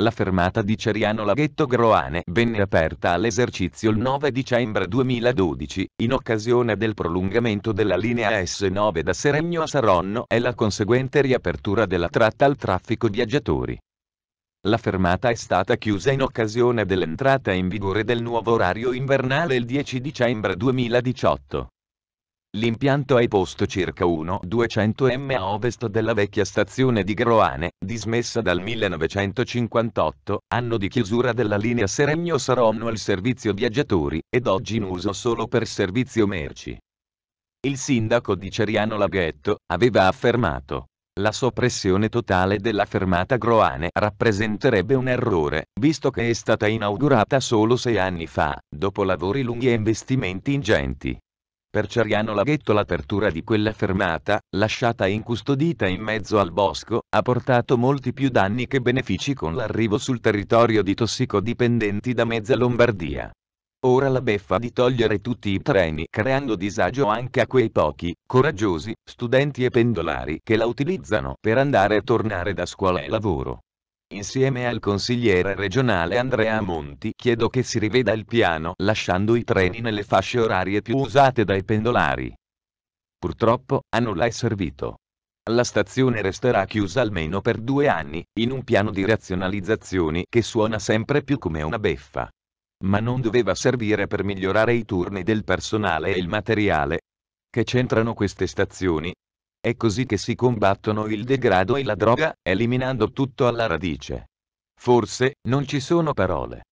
La fermata di Ceriano Laghetto Groane venne aperta all'esercizio il 9 dicembre 2012, in occasione del prolungamento della linea S9 da Seregno a Saronno e la conseguente riapertura della tratta al traffico viaggiatori. La fermata è stata chiusa in occasione dell'entrata in vigore del nuovo orario invernale il 10 dicembre 2018. L'impianto è posto circa 1-200 m a ovest della vecchia stazione di Groane, dismessa dal 1958, anno di chiusura della linea Seregno-Saronno al servizio viaggiatori, ed oggi in uso solo per servizio merci. Il sindaco di Ceriano Laghetto aveva affermato la soppressione totale della fermata Groane rappresenterebbe un errore, visto che è stata inaugurata solo sei anni fa, dopo lavori lunghi e investimenti ingenti per Ceriano Laghetto l'apertura di quella fermata, lasciata incustodita in mezzo al bosco, ha portato molti più danni che benefici con l'arrivo sul territorio di tossicodipendenti da mezza Lombardia. Ora la beffa di togliere tutti i treni creando disagio anche a quei pochi, coraggiosi, studenti e pendolari che la utilizzano per andare e tornare da scuola e lavoro. Insieme al consigliere regionale Andrea Monti chiedo che si riveda il piano lasciando i treni nelle fasce orarie più usate dai pendolari. Purtroppo, a nulla è servito. La stazione resterà chiusa almeno per due anni, in un piano di razionalizzazioni che suona sempre più come una beffa. Ma non doveva servire per migliorare i turni del personale e il materiale? Che c'entrano queste stazioni? È così che si combattono il degrado e la droga, eliminando tutto alla radice. Forse, non ci sono parole.